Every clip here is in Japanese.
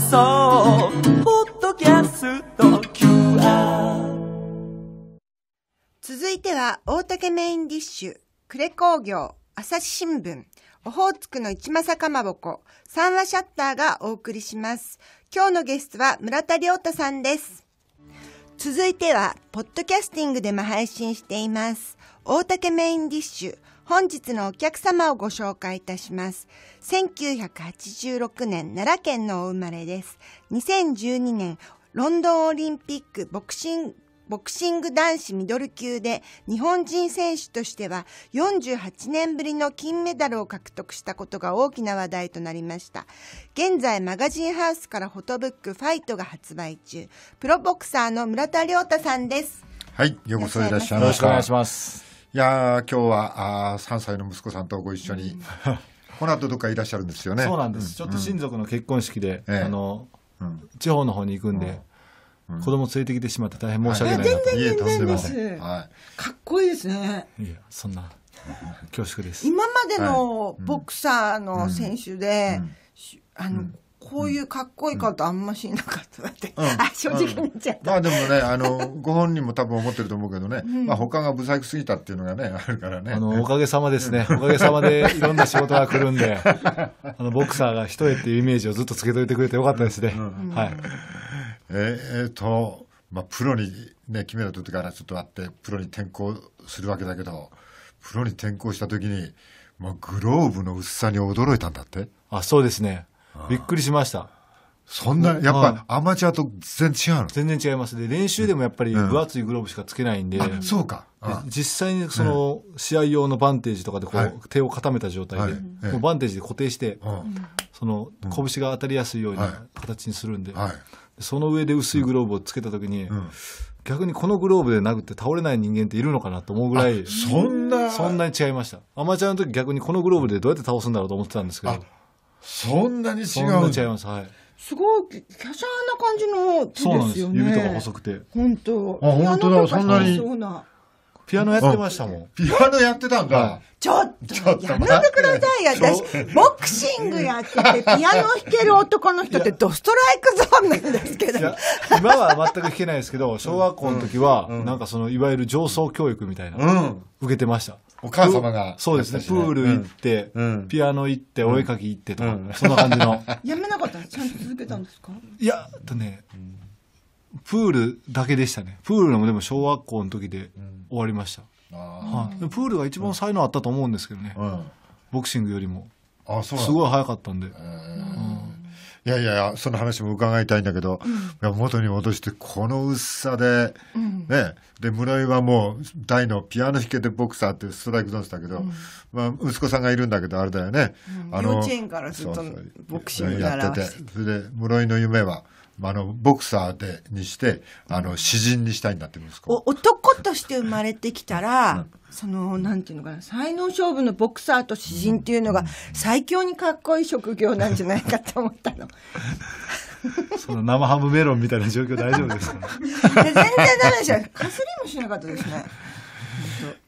送ポッドキャスト続いては大竹メインディッシュ呉工業朝日新聞オホーツクの市政かまぼこ三話シャッターがお送りします今日のゲストは村田亮太さんです続いてはポッドキャスティングでも配信しています大竹メインディッシュ本日のお客様をご紹介いたします。1986年奈良県のお生まれです。2012年ロンドンオリンピックボクシングボクシング男子ミドル級で日本人選手としては48年ぶりの金メダルを獲得したことが大きな話題となりました。現在マガジンハウスからフォトブックファイトが発売中、プロボクサーの村田亮太さんです。はい、ようこそいらっしゃいました。よろしくお願いします。いや今日はあ3歳の息子さんとご一緒に、うん、この後どっかいらっしゃるんですよね。そうなんです。ちょっと親族の結婚式で、うん、あの、うん、地方の方に行くんで、うん、子供連れてきてしまって大変申し訳ないなと。全然全然です。はい、かっこいいですね。いやそんな恐縮です。今までのボクサーの選手で、あの。こういうかっこいい方あんましなかっただって、うん、正直に言っちゃった、まあでもねあのご本人も多分思ってると思うけどね、うん、まあ他が不細工すぎたっていうのがねあるからねあのおかげさまですねおかげさまでいろんな仕事が来るんで あのボクサーが一重っていうイメージをずっとつけといてくれてよかったですね、うんうん、はいえー、っとまあプロにね決めた時からちょっとあってプロに転向するわけだけどプロに転向した時に、まあ、グローブの薄さに驚いたんだってあそうですねびっくりしました。そんな、やっぱアマチュアと全然違うの全然違います。で、練習でもやっぱり分厚いグローブしかつけないんで。うん、そうか。実際にその試合用のバンテージとかでこう、手を固めた状態で、うバンテージで固定して、その拳が当たりやすいような形にするんで、その上で薄いグローブをつけたときに、逆にこのグローブで殴って倒れない人間っているのかなと思うぐらいそんなそんなに違いましたアマチュアの時逆にこのグローブでどうやって倒すんだろうと思ってたんですけどそんなに違うん違います。はい。すごい、華奢な感じの木ですよね。指とか細くて。本当。あ、本当だ、そんなに。ピアノやってましたもん。ピアノやってたんだ。ちょっと、やめてください。私、ボクシングやってて、ピアノ弾ける男の人ってドストライクゾーンなんですけど。今は全く弾けないですけど、小学校の時は、なんかその、いわゆる上層教育みたいな、受けてました。お母様が、そうですね。プール行って、ピアノ行って、お絵描き行ってとか、そんな感じの。やめなかったちゃんと続けたんですかいや、とね、プールだけでしたね。プールもでも小学校の時で終わりました。プールが一番才能あったと思うんですけどね。ボクシングよりも。あそうすごい早かったんで。いやいや、その話も伺いたいんだけど、うん、元に戻して、この薄さで、うん、ね、で、室井はもう、大のピアノ弾けてボクサーっていうストライクゾーンスだけど、うん、まあ、息子さんがいるんだけど、あれだよね。あの幼稚園からずっとボクシングやってて、それで、室井の夢は、あのボクサーでにしてあの詩人にしたいんだって息子男として生まれてきたら、そのなんていうのかな才能勝負のボクサーと詩人っていうのが最強にかっこいい職業なんじゃないかって思ったの。その生ハムメロンみたいな状況大丈夫ですか、ね、全然ダメでしょかすりもしなかったですね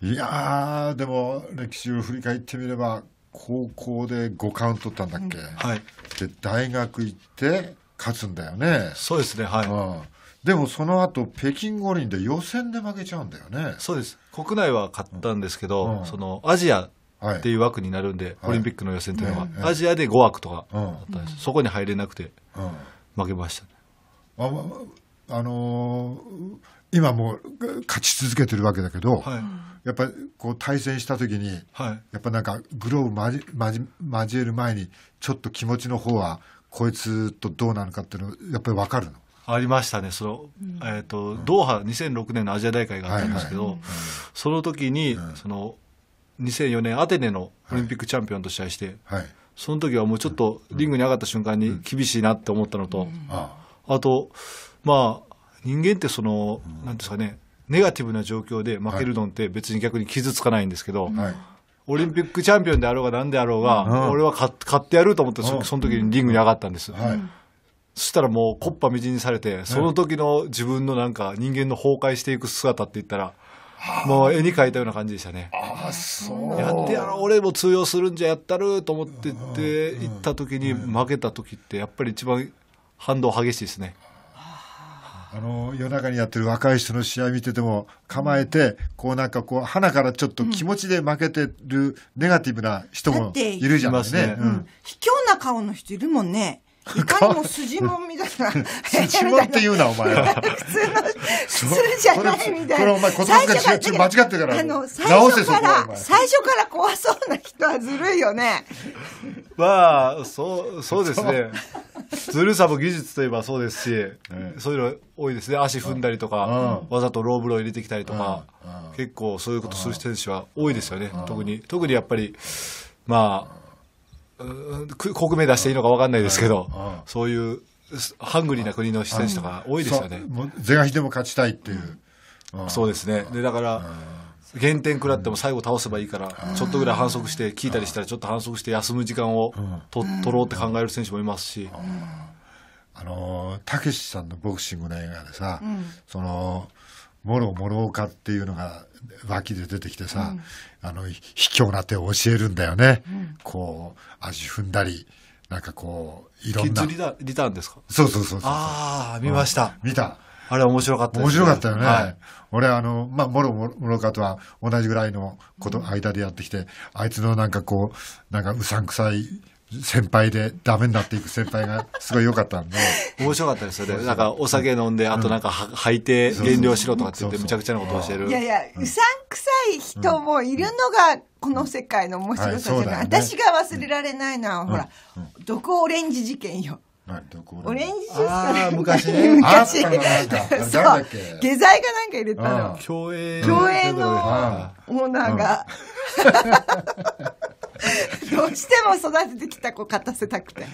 いやでも歴史を振り返ってみれば高校で5冠取ったんだっけ、うん、はい、で大学行って勝つんだよね。そうですね、はい。うんでもその後北京五輪で予選で負けちゃうんだよね。そうです。国内は勝ったんですけど、うん、そのアジアっていう枠になるんで、はい、オリンピックの予選というのは、ね、アジアで5枠とかあったんです、うん、そこに入れなくて、負けましたね。うん、ああのー、今も勝ち続けてるわけだけど、はい、やっぱりこう対戦した時に、やっぱなんかグローブ交える前にちょっと気持ちの方はこいつとどうなるかっていうのやっぱり分かるのありましたね、その、えっ、ー、と、うん、ドーハ2006年のアジア大会があったんですけど、はいはい、その時に、うん、その、2004年アテネのオリンピックチャンピオンと試合して、はい、その時はもうちょっとリングに上がった瞬間に厳しいなって思ったのと、うん、あと、まあ、人間ってその、なんですかね、ネガティブな状況で負けるのって別に逆に傷つかないんですけど、はいオリンピックチャンピオンであろうが何であろうが、俺は買ってやると思ってそ、その時にリングに上がったんです。そしたらもう、こっぱみじんにされて、その時の自分のなんか、人間の崩壊していく姿って言ったら、もう絵に描いたような感じでしたね。ああ、そう。やってやろう、俺も通用するんじゃやったると思ってって、行った時に、負けた時って、やっぱり一番反動激しいですね。あの夜中にやってる若い人の試合見てても構えて、こうなんかこう鼻からちょっと気持ちで負けてるネガティブな人もいるじゃないですか、ねうん、卑怯な顔の人いるもんねいかにも筋もんみたいな。筋もんって言うな、お前は。普通の、普じゃないみたいな。これお前言葉がちょ間違ってから。あの、最初から、最初から怖そうな人はずるいよね。まあ、そう、そうですね。ずるさも技術といえばそうですし、そういうの多いですね。足踏んだりとか、わざとローブロー入れてきたりとか、結構そういうことする選手は多いですよね。特に、特にやっぱり、まあ、国名出していいのか分かんないですけど、そういうハングリーな国の選手とか多いですよね。是が非でも勝ちたいっていう。そうですね。で、だから、減点食らっても最後倒せばいいから、ちょっとぐらい反則して、聞いたりしたらちょっと反則して休む時間をと取ろうって考える選手もいますし。あの、たけしさんのボクシングの映画でさ、その、もろもろかっていうのが脇で出てきてさ、あの、卑怯な手を教えるんだよね。うん、こう、足踏んだり、なんかこう、いろんな。リタリターンですかそうそうそうああ、見ました。見た。あれ面白かったですね。面白かったよね。はい、俺、あの、まあ、もろもろかとは同じぐらいのこと、間でやってきて、あいつのなんかこう、なんかうさんくさい先輩でダメになっていく先輩がすごい良かったんで。面白かったですよね。なんかお酒飲んで、あとなんか履いて減量しろとかって言ってむちゃくちゃなことをしてる。いやいや、うさんくさい人もいるのが、この世界の面白さじゃない。私が忘れられないのは、ほら、毒オレンジ事件よ。オレンジジュース昔ね。昔。そう。下剤がなんか入れたの。共栄。共栄のオーナーが。どうしても育ててきた子勝たせたくて、い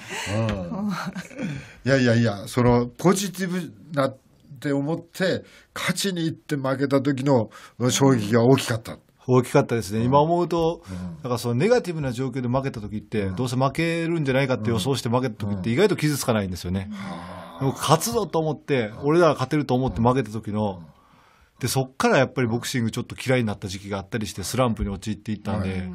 やいやいやそのポジティブなって思って勝ちにいって負けた時の衝撃が大きかった。大きかったですね、うん、今思うと、うん、なんかそのネガティブな状況で負けた時って、どうせ負けるんじゃないかって予想して負けた時って、意外と傷つかないんですよね。うん、勝つぞと思って、俺らが勝てると思って負けた時の、でそこからやっぱりボクシングちょっと嫌いになった時期があったりして、スランプに陥っていったんで、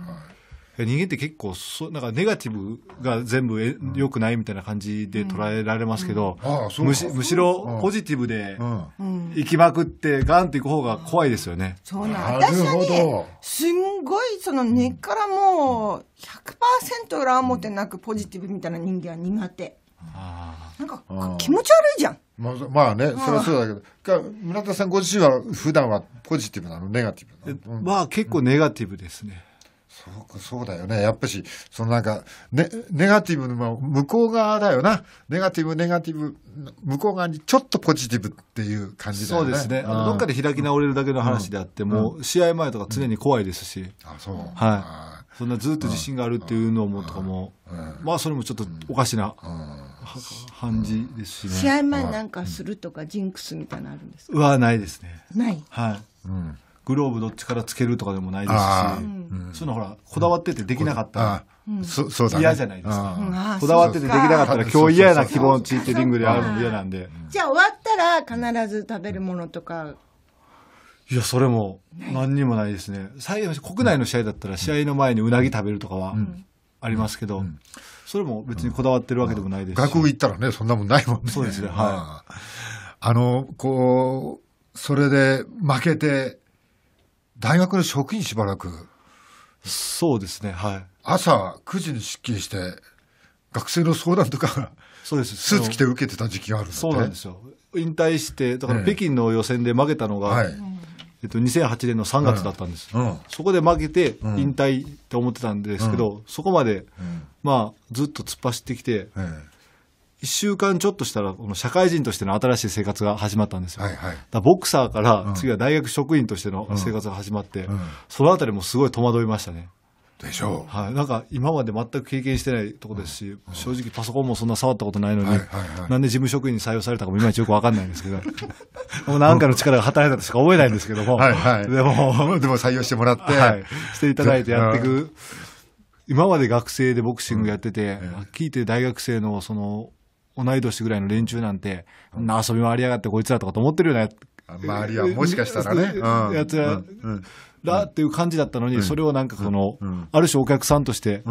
人間って結構そなんかネガティブが全部え、良くないみたいな感じで捉えられますけど、ああそうむしむしろポジティブで行きまくってガンっていく方が怖いですよね。そうなん私はねすんごいその根っからもう100%裏表なくポジティブみたいな人間は苦手。なんか気持ち悪いじゃん。まあ、まあね、そりゃそうだけど、村田さんご自身は普段はポジティブなの、ネガティブなの、まあ結構ネガティブですね。そうそうだよね。やっぱし、そのなんか、ね、ネガティブの向こう側だよな。ネガティブ、ネガティブ、向こう側にちょっとポジティブっていう感じだよね。そうですね。あのどっかで開き直れるだけの話であっても、うん、試合前とか常に怖いですし。うん、あ、そう。はい。そんなずっと自信があるっていうのもとかも、まあそれもちょっとおかしな感じですしね。試合前なんかするとかジンクスみたいなのあるんですかはないですね。ない。はい。うんグローブどっちからつけるとかでもないですし、そういうのほら、こだわっててできなかったら、嫌じゃないですか。こだわっててできなかったら、今日嫌な希望ち地ってリングであるの嫌なんで。じゃあ終わったら必ず食べるものとか。いや、それも何にもないですね。最後、国内の試合だったら、試合の前にうなぎ食べるとかはありますけど、それも別にこだわってるわけでもないですし。学部行ったらね、そんなもんないもんね。そうですね、はい。あの、こう、それで負けて、大学の職員しばらくそうですねはい朝9時に出勤して学生の相談とかそうですスーツ着て受けてた時期があるそうなんですよ引退してだから北京の予選で負けたのが、はい、えっと、2008年の3月だったんです、うん、そこで負けて引退って思ってたんですけど、うん、そこまで、うん、まあずっと突っ走ってきて、一週間ちょっとしたら、この社会人としての新しい生活が始まったんですよ。はいはい、だボクサーから次は大学職員としての生活が始まって、うんうん、そのあたりもすごい戸惑いましたね。でしょう、はい、なんか今まで全く経験してないとこですし、うん、正直パソコンもそんな触ったことないのに、なんで事務職員に採用されたかもいまいちよくわかんないんですけど、も うなんかの力が働いたとしか思えないんですけども、はいはい、でも、でも採用してもらって、はい、していただいてやっていく。今まで学生でボクシングやってて、うん、聞いて大学生のその同い年ぐらいの連中なんて、うん、な遊び回りやがってこいつらとかと思ってるような周りはもしかしたらね。やつらだっていう感じだったのに、それをなんかその、ある種お客さんとして、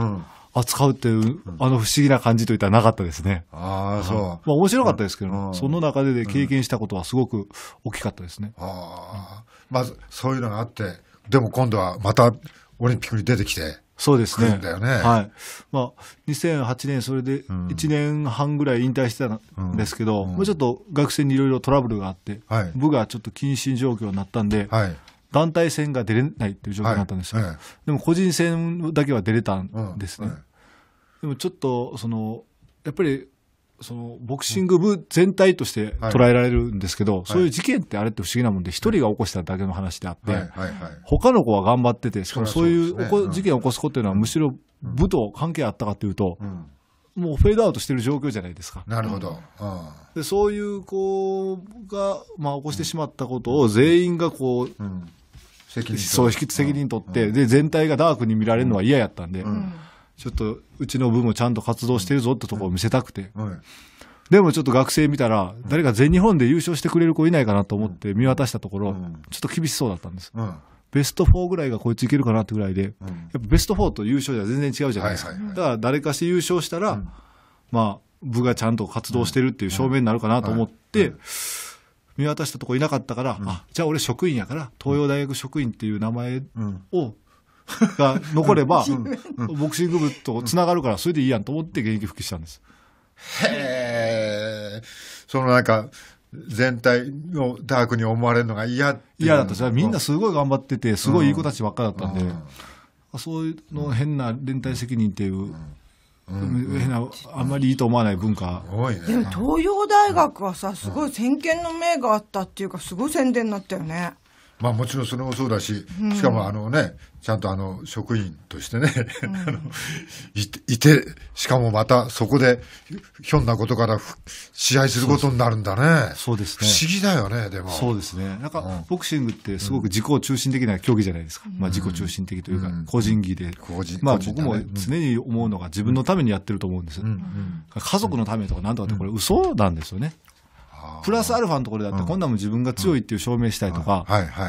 扱うっていう、あの不思議な感じといったらなかったですね。ああ、そう。まあ面白かったですけど、その中でで経験したことはすごく大きかったですね。ああ。まず、そういうのがあって、でも今度はまたオリンピックに出てきて。そうですね。だよね。はい。まあ、2008年、それで1年半ぐらい引退してたんですけど、もうちょっと学生にいろいろトラブルがあって、はい、部がちょっと謹慎状況になったんで、はい、団体戦が出れないっていう状況になったんですよ。はい、でも個人戦だけは出れたんですね。でもちょっと、その、やっぱりそのボクシング部全体として捉えられるんですけど、はい、そういう事件ってあれって不思議なもんで、一人が起こしただけの話であって、はいはい、他の子は頑張ってて、しかもそういう、ねうん、事件を起こす子っていうのは、むしろ部と関係あったかというと、うんもうフェードアウトしてる状況じゃないですか。なるほど。でそういう子が、まあ、起こしてしまったことを全員がこう、責任そう責任取って、で、全体がダークに見られるのは嫌やったんで、ちょっとうちの部もちゃんと活動してるぞってとこを見せたくて、でもちょっと学生見たら、誰か全日本で優勝してくれる子いないかなと思って見渡したところ、ちょっと厳しそうだったんです。ベスト4ぐらいがこいついけるかなってぐらいで、やっぱベスト4と優勝じゃ全然違うじゃないですか。だから誰かして優勝したら、まあ、部がちゃんと活動してるっていう証明になるかなと思って、見渡したとこいなかったから、あ、じゃあ俺職員やから、東洋大学職員っていう名前をが残れば、ボクシング部とつながるから、それでいいやんと思って現役復帰したんです。へえ、そのなんか、全体のダークに思われるのが嫌嫌だったみんなすごい頑張ってて、すごいいい子たちばっかだったんで、うんそういうの変な連帯責任っていう。変なあんまりいいと思わない文化、ね、でも東洋大学はさすごい先見の明があったっていうかすごい宣伝になったよねまあもちろんそれもそうだし、しかもあのね、ちゃんとあの職員としてね、あのいて、しかもまたそこでひょんなことから試合することになるんだね。そうですね。不思議だよね、でも。そうですね。なんか、ボクシングってすごく自己中心的な競技じゃないですか。まあ自己中心的というか、個人技で。個人まあ僕も常に思うのが自分のためにやってると思うんです。家族のためとかなんとかってこれ嘘なんですよね。プラスアルファのところだって、こんなも自分が強いっていう証明したりとか、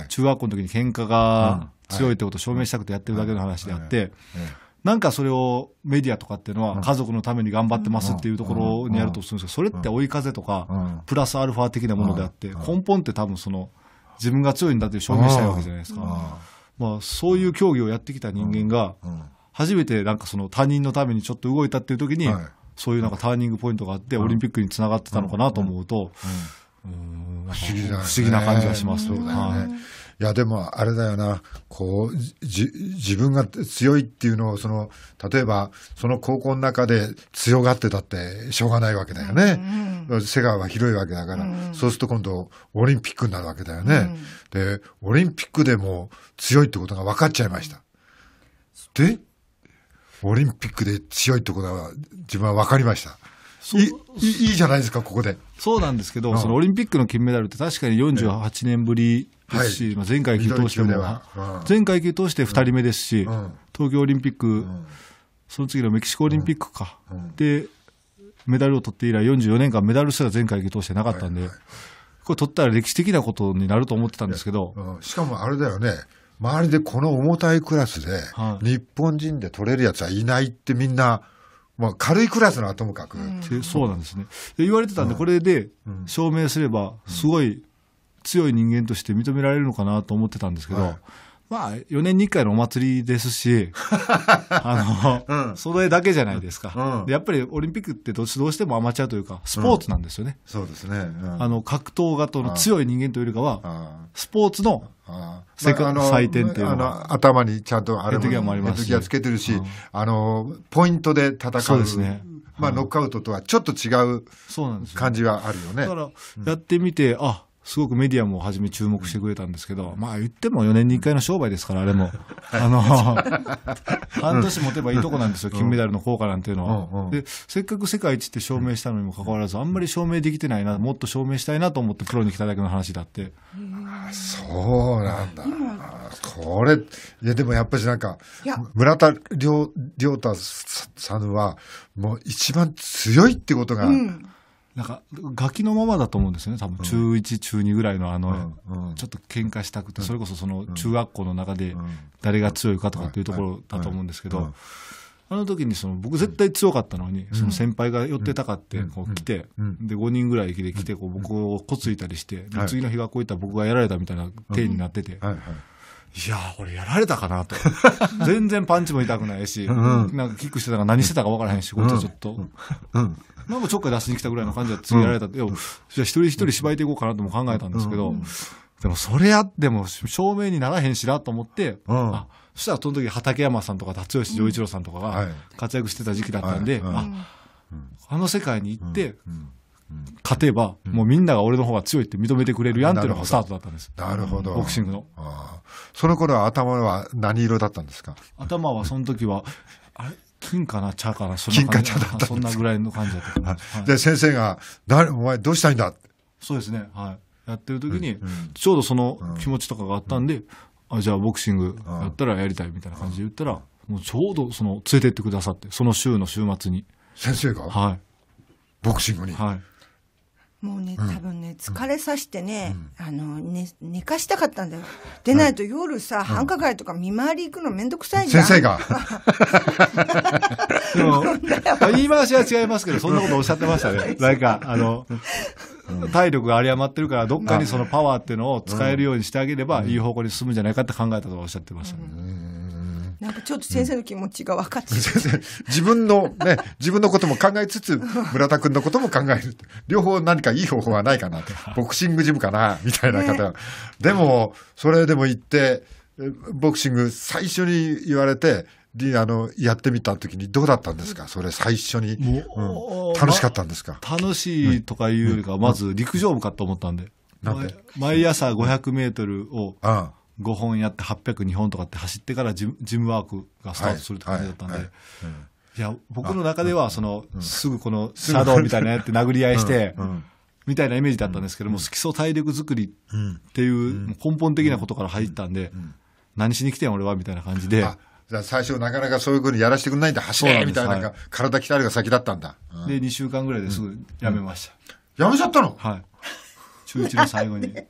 中学校の時に喧嘩が強いってことを証明したくてやってるだけの話であって、なんかそれをメディアとかっていうのは、家族のために頑張ってますっていうところにやるとするんですけど、それって追い風とか、プラスアルファ的なものであって、根本って多分その、自分が強いんだって証明したいわけじゃないですか。まあ、そういう競技をやってきた人間が、初めてなんかその他人のためにちょっと動いたっていう時に、はいそういうなんかターニングポイントがあって、オリンピックにつながってたのかなと思うと、不思議な、感じがします。そうだよね、いいやでもあれだよなこうじ自分が強いっていうのをその例えばその高校の中で強がってたってしょうがないわけだよね、うん、世界は広いわけだから、うん、そうすると今度オリンピックになるわけだよね、うん、でオリンピックでも強いってことが分かっちゃいましたでオリンピックで強いところは自分は分かりました。いいいじゃないですか、ここで。そうなんですけど、うん、そのオリンピックの金メダルって確かに48年ぶりですし、はい、前回級通しても、前回級通して2人目ですし、うん、東京オリンピック、その次のメキシコオリンピックか、で、メダルを取って以来44年間メダルすら前回級通してなかったんで、はいはい、これ取ったら歴史的なことになると思ってたんですけど。しかもあれだよね、周りでこの重たいクラスで、日本人で取れるやつはいないってみんな、まあ、軽いクラスなともかく、うん、そうなんですね言われてたんで、これで証明すればすごい強い人間として認められるのかなと思ってたんですけど、はいまあ、4年に1回のお祭りですし、あの、うん、それだけじゃないですか、うん、やっぱりオリンピックってどうしてもアマチュアというか、スポーツなんですよね。うん、そうですね。あの、格闘家との強い人間というよりかは、スポーツの世界の祭典というの頭にちゃんとあれも、ヘッドギアつけてるし、あの、ポイントで戦う。そうですね。まあ、ノックアウトとはちょっと違う感じはあるよね。だから、やってみて、あ、すごくメディアも初め注目してくれたんですけど、まあ言っても4年に1回の商売ですから、あれも。あの、半年持てばいいとこなんですよ、金メダルの効果なんていうのは。で、せっかく世界一って証明したのにもかかわらず、あんまり証明できてないな、もっと証明したいなと思ってプロに来ただけの話だって。そうなんだ。これ、いやでもやっぱりなんか、村田亮太さんは、もう一番強いってことが、うんなんか、ガキのままだと思うんですよね、多分、中1、中2ぐらいの、あの、ちょっと喧嘩したくて、それこそその、中学校の中で、誰が強いかとかっていうところだと思うんですけど、あの時にその僕絶対強かったのに、その先輩が寄ってたかってこう来て、で5人ぐらい駅で来てこう僕をこついたりして、次の日がこういった僕がやられたみたいな体になってて、いやー、俺やられたかなと。全然パンチも痛くないし、うんなんかキックしてたか何してたか分からへんし、こっちはちょっと。うん。なんかちょっかい出しに来たぐらいの感じで次やられたって、うん、いや、一人一人芝居ていこうかなとも考えたんですけど、うん、でもそれやっても証明にならへんしなと思って、うん、あそしたらその時畠山さんとか辰吉丈一郎さんとかが活躍してた時期だったんで、はいはいはい、あ、あの世界に行って、勝てば、もうみんなが俺の方が強いって認めてくれるやんっていうのがスタートだったんです。なるほど。ボクシングの。その頃は頭は何色だったんですか頭はその時は、あれ金かな茶かなそ金か茶だったそんなぐらいの感じだった。で、先生が、誰、お前どうしたいんだそうですね。はい。やってる時に、ちょうどその気持ちとかがあったんで、あじゃあボクシングやったらやりたいみたいな感じで言ったら、もうちょうどその連れてってくださって、その週の週末に。先生がはい。ボクシングにはい。もうね、多分ね、疲れさしてね、うん、あの、ね、寝かしたかったんだよ。でないと夜さ、はい、繁華街とか見回り行くのめんどくさいじゃん。先生が。言い回しは違いますけど、そんなことおっしゃってましたね。なんか、あの、体力が有り余ってるから、どっかにそのパワーっていうのを使えるようにしてあげれば、いい方向に進むんじゃないかって考えたとおっしゃってましたね。うんなんかちょっと先生の気持ちが分かって、うん、先生、自分のね、自分のことも考えつつ、村田君のことも考える。両方何かいい方法はないかな。ボクシングジムかな、みたいな方。ね、でも、それでも行って、ボクシング最初に言われて、あの、やってみたときにどうだったんですかそれ最初に。うん、楽しかったんですか、ま、楽しいとかいうよりか、まず陸上部かと思ったんで。毎朝500メートルを。うん5本やって800、2本とかって走ってからジムジムワークがスタートするって感じだったんで、いや、僕の中では、その、うん、すぐこの、茶道みたいなやって殴り合いして、うん、みたいなイメージだったんですけども、基礎体力作りっていう根本的なことから入ったんで、何しに来てん俺は、みたいな感じで。最初なかなかそういうふうにやらせてくれないんで、走れみたいな、はい、体鍛えるが先だったんだ。うん、で、2週間ぐらいですぐ辞めました。やめちゃったのはい。中1の最後に。なんで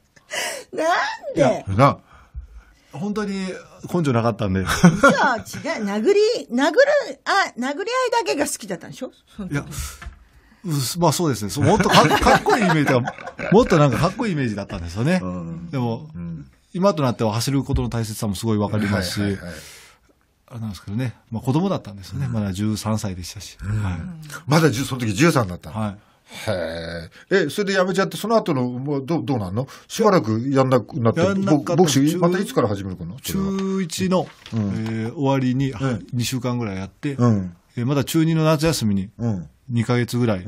で本当に根性なかったんで。実は違う、殴り、殴る、あ、殴り合いだけが好きだったんでしょいや、まあそうですね。もっとかっこいいイメージが、もっとなんかかっこいいイメージだったんですよね。うん、でも、うん、今となっては走ることの大切さもすごいわかりますし、はいはいはい、あれなんですけどね、まあ子供だったんですよね。まだ13歳でしたし。はい、まだその時13だったはい。へえ、それでやめちゃって、その後の、もうどう、どうなんのしばらくやんなくなって、ボクシング、またいつから始めるかな中1の、うん、えー、終わりに、うん、2週間ぐらいやって、うん、えー、まだ中2の夏休みに、2か月ぐらい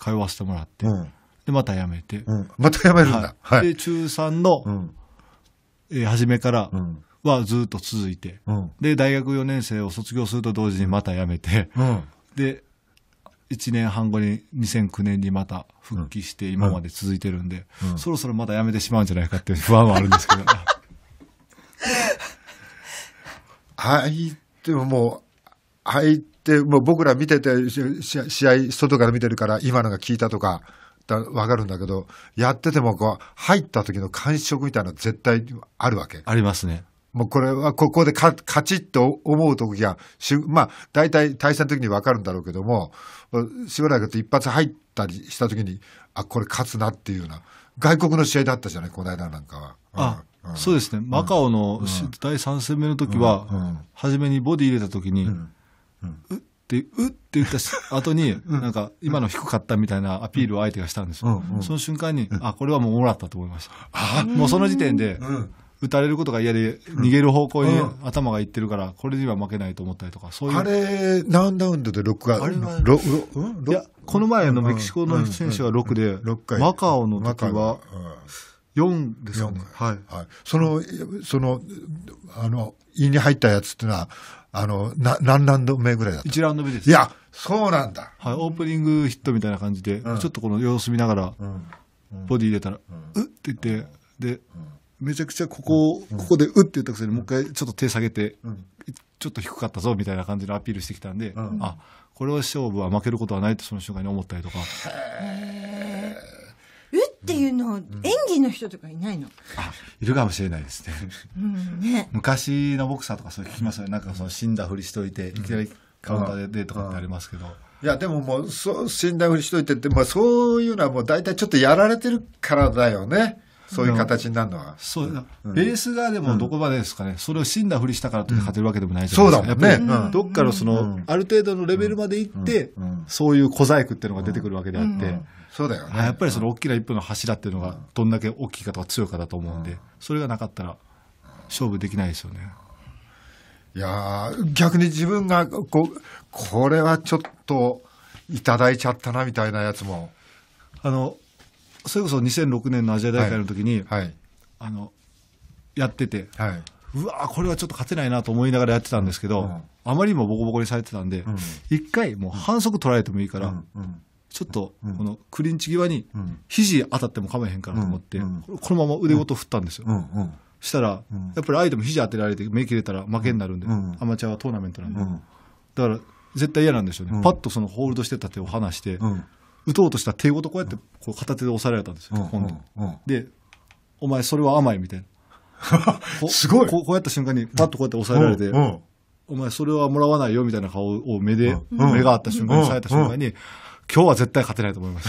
通わせてもらって、うん、で、またやめて。うん。またやめるんだ。はい、で、中3の、うん、えー、初めから、はずっと続いて、うん、で、大学4年生を卒業すると同時にまたやめて、で、1年半後に2009年にまた復帰して今まで続いてるんで、うんうん、そろそろまたやめてしまうんじゃないかっていう不安はあるんですけど。はい、でももう、あいって、もう僕ら見てて、試合、外から見てるから、今のが効いたとか、だ分かるんだけど、やっててもこう、入った時の感触みたいなの絶対あるわけ。ありますね。もうこれはここでカチッと思う時が、まあ、大体対戦のきに分かるんだろうけども、しばらくと一発入ったりした時に、あ、これ勝つなっていうような、外国の試合だったじゃない、この間なんかは。あ、うん、そうですね。マカオの、第3戦目の時は、初めにボディ入れた時に、うって、うって言った後に、なんか、今の低かったみたいなアピールを相手がしたんですよ。その瞬間に、あ、これはもうもらったと思いました。もうその時点で、打たれることが嫌で、逃げる方向に頭がいってるから、これには負けないと思ったりとか、そういう。あれ、何ラウンドで6回あれは、いや、この前のメキシコの選手は6で、マカオの時は、4ですかね。はい。その、その、あの、胃に入ったやつってのは、あの、何ラウンド目ぐらいだった ?1 ラウンド目です。いや、そうなんだ。はい、オープニングヒットみたいな感じで、ちょっとこの様子見ながら、ボディ入れたら、うって言って、で、めちゃくちゃここ、うん、ここでうって言ったくせに、もう一回ちょっと手下げて、うん、ちょっと低かったぞみたいな感じのアピールしてきたんで、うん、あこれは勝負は負けることはないってその瞬間に思ったりとか。うっていうの、うん、演技の人とかいないのあいるかもしれないですねうんね、昔のボクサーとかそう聞きますよねなんかその死んだふりしといていきなりカウンターでとかってありますけど。いやでももうそう死んだふりしといてって、まあ、そういうのはもう大体ちょっとやられてるからだよね。そういう形になるのは。そう、ベースがでもどこまでですかね、それを死んだふりしたからって勝てるわけでもないじゃないですか。そうだもんね。どっからその、ある程度のレベルまで行って、そういう小細工っていうのが出てくるわけであって、そうだよね。やっぱりその大きな一歩の柱っていうのが、どんだけ大きいかとか強いかだと思うんで、それがなかったら、勝負できないですよね。いや逆に自分がこ、これはちょっと、いただいちゃったなみたいなやつも。あの、それこそ2006年のアジア大会の時に、はい、あに、やってて、はい、うわこれはちょっと勝てないなと思いながらやってたんですけど、うん、あまりにもボコボコにされてたんで、一、うん、回、もう反則取られてもいいから、うん、ちょっとこのクリンチ際に、肘当たっても構えへんからと思って、このまま腕ごと振ったんですよ。したら、やっぱり相手も肘当てられて、目切れたら負けになるんで、アマチュアはトーナメントなんで。だから絶対嫌なんでしょうね、うん、パッとそのホールドしてた手を離して、う打とうとした手ごとこうやってこう片手で押されたんですよ、今度。で、お前それは甘いみたいな。すごいこうやった瞬間にパッとこうやって押さえられて、お前それはもらわないよみたいな顔を目で、目が合った瞬間にさえた瞬間に、今日は絶対勝てないと思いまし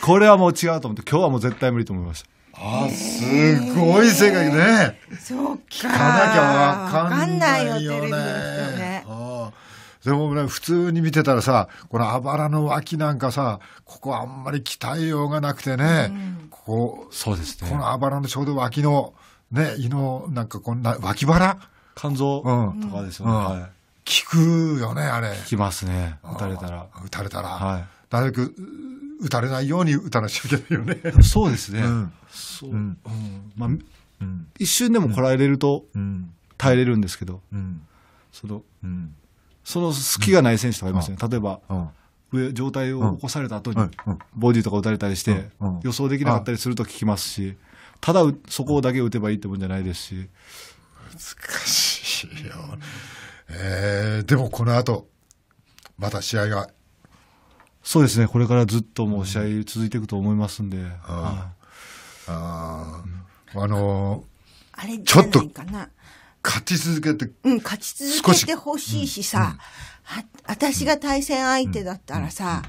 た。これはもう違うと思って、今日はもう絶対無理と思いました。あすごい世界ね。そうか。聞かなきゃわかんないよね。でもね、普通に見てたらさ、このあばらの脇なんかさ、ここあんまり鍛えようがなくてね、うん、ここ、そうですね。このあばらのちょうど脇の、ね、胃の、なんかこんな、脇腹肝臓とかですよね。うん、はい効くよね、あれ。効きますね。打たれたら。打たれたら。はい。なるべく、打たれないように打たなちゃうけなよね。そうですね。うん。そう。うん。まあ、うん、一瞬でもこらえれると、うん。耐えれるんですけど、うん。その、うん。その隙がない選手とかいますね。例えば、上状態を起こされた後に、ボディとか打たれたりして、予想できなかったりすると聞きますし、ただそこだけ打てばいいってもんじゃないですし。難しいよ。えー、でもこの後、また試合が。そうですね、これからずっともう試合続いていくと思いますんで。ああ、あのー、あれじゃないかな。ちょっと勝ち続けて。うん、勝ち続けてほしいしさ、うん、私が対戦相手だったらさ、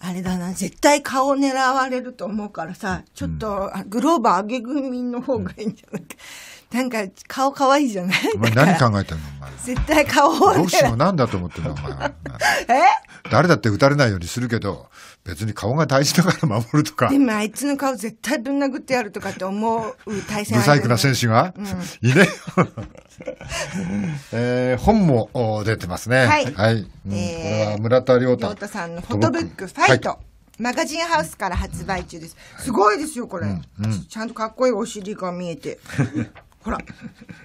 あれだな、絶対顔狙われると思うからさ、ちょっと、グローバー上げ組の方がいいんじゃないか。なんか顔可愛いじゃないお前何考えてんのお前。絶対顔を。どうしようなんだと思ってんのお前。え誰だって撃たれないようにするけど、別に顔が大事だから守るとか。でもあいつの顔絶対ぶん殴ってやるとかって思う対戦不細工な選手が、うん、いね。えー、本も出てますね。はい。はい、うん、えー、これは村田亮太。亮太さんのフォトブックファイト。はいマガジンハウスから発売中です。すごいですよ、これ。うんうん、ちゃんとかっこいいお尻が見えて。ほら。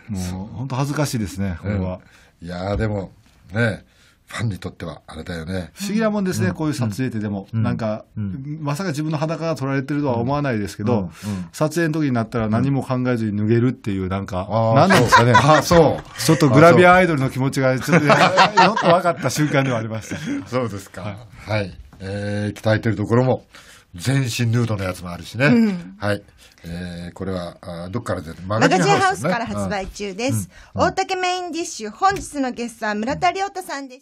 もう、本当恥ずかしいですね、これは。いやでも、ね、ファンにとってはあれだよね。不思議なもんですね、うん、こういう撮影ってでも。うん、なんか、うん、まさか自分の裸が撮られてるとは思わないですけど、撮影の時になったら何も考えずに脱げるっていう、なんか、なんですかね。あ、そう。ちょっとグラビアアイドルの気持ちが、ちょっと、よっと分かった瞬間ではありました。そうですか。はい。えー、鍛えてるところも。全身ヌードのやつもあるしね。うん、はい。えー、これは、あどっから出てマガジンハウス、から発売中です、うんうん、大竹メインディッシュ、本日のゲストは村田亮太さんです。